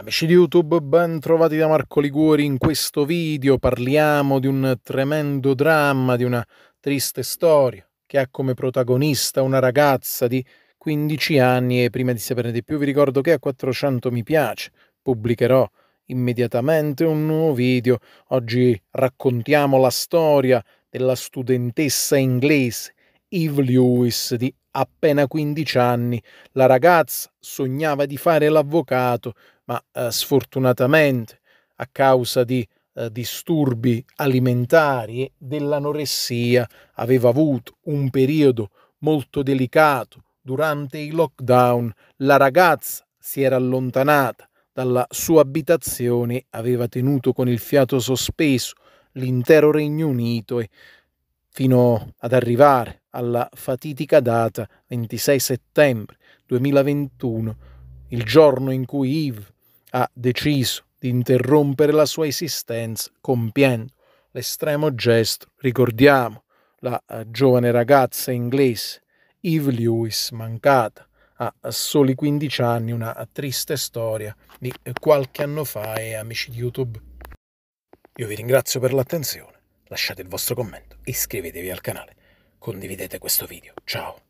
Amici di YouTube, ben trovati da Marco Liguori. In questo video parliamo di un tremendo dramma, di una triste storia che ha come protagonista una ragazza di 15 anni e prima di saperne di più vi ricordo che a 400 mi piace pubblicherò immediatamente un nuovo video. Oggi raccontiamo la storia della studentessa inglese Eve Lewis di appena 15 anni. La ragazza sognava di fare l'avvocato, ma eh, sfortunatamente a causa di eh, disturbi alimentari e dell'anoressia aveva avuto un periodo molto delicato durante i lockdown. La ragazza si era allontanata dalla sua abitazione, aveva tenuto con il fiato sospeso l'intero Regno Unito e fino ad arrivare alla fatidica data 26 settembre 2021, il giorno in cui Yves ha deciso di interrompere la sua esistenza compiendo l'estremo gesto, ricordiamo, la eh, giovane ragazza inglese Eve Lewis, mancata a soli 15 anni, una triste storia di eh, qualche anno fa e amici di YouTube. Io vi ringrazio per l'attenzione lasciate il vostro commento, iscrivetevi al canale, condividete questo video. Ciao!